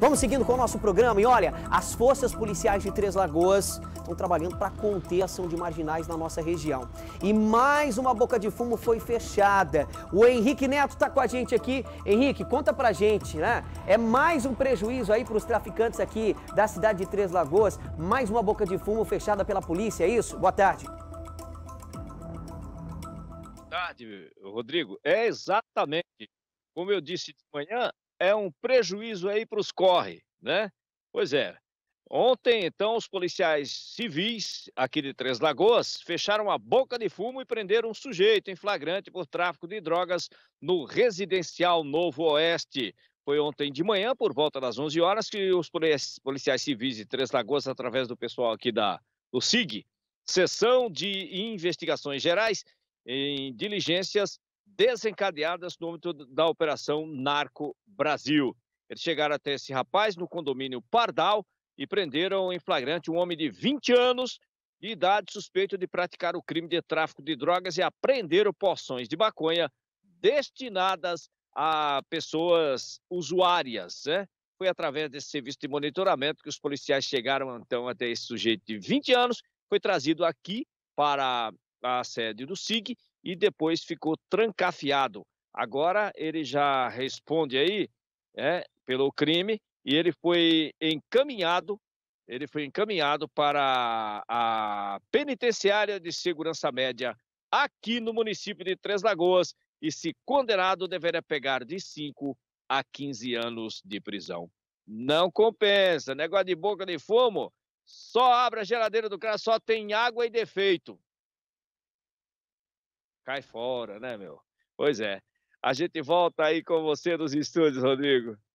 Vamos seguindo com o nosso programa e olha, as forças policiais de Três Lagoas estão trabalhando para conter a ação de marginais na nossa região. E mais uma boca de fumo foi fechada. O Henrique Neto está com a gente aqui. Henrique, conta pra gente, né? É mais um prejuízo aí para os traficantes aqui da cidade de Três Lagoas, mais uma boca de fumo fechada pela polícia, é isso? Boa tarde. Boa tarde, Rodrigo. É exatamente como eu disse de manhã, é um prejuízo aí para os corre, né? Pois é. Ontem, então, os policiais civis aqui de Três Lagoas fecharam a boca de fumo e prenderam um sujeito em flagrante por tráfico de drogas no residencial Novo Oeste. Foi ontem de manhã, por volta das 11 horas, que os policiais civis de Três Lagoas, através do pessoal aqui da, do SIG, Sessão de Investigações Gerais, em diligências desencadeadas no âmbito da Operação Narco Brasil. Eles chegaram até esse rapaz no condomínio Pardal e prenderam em flagrante um homem de 20 anos de idade suspeito de praticar o crime de tráfico de drogas e apreenderam porções de maconha destinadas a pessoas usuárias. Né? Foi através desse serviço de monitoramento que os policiais chegaram então até esse sujeito de 20 anos, foi trazido aqui para a sede do SIG e depois ficou trancafiado. Agora ele já responde aí é, pelo crime e ele foi encaminhado, ele foi encaminhado para a penitenciária de segurança média aqui no município de Três Lagoas e se condenado deverá pegar de 5 a 15 anos de prisão. Não compensa, negócio de boca de fumo, só abre a geladeira do cara, só tem água e defeito. Cai fora, né, meu? Pois é. A gente volta aí com você nos estúdios, Rodrigo.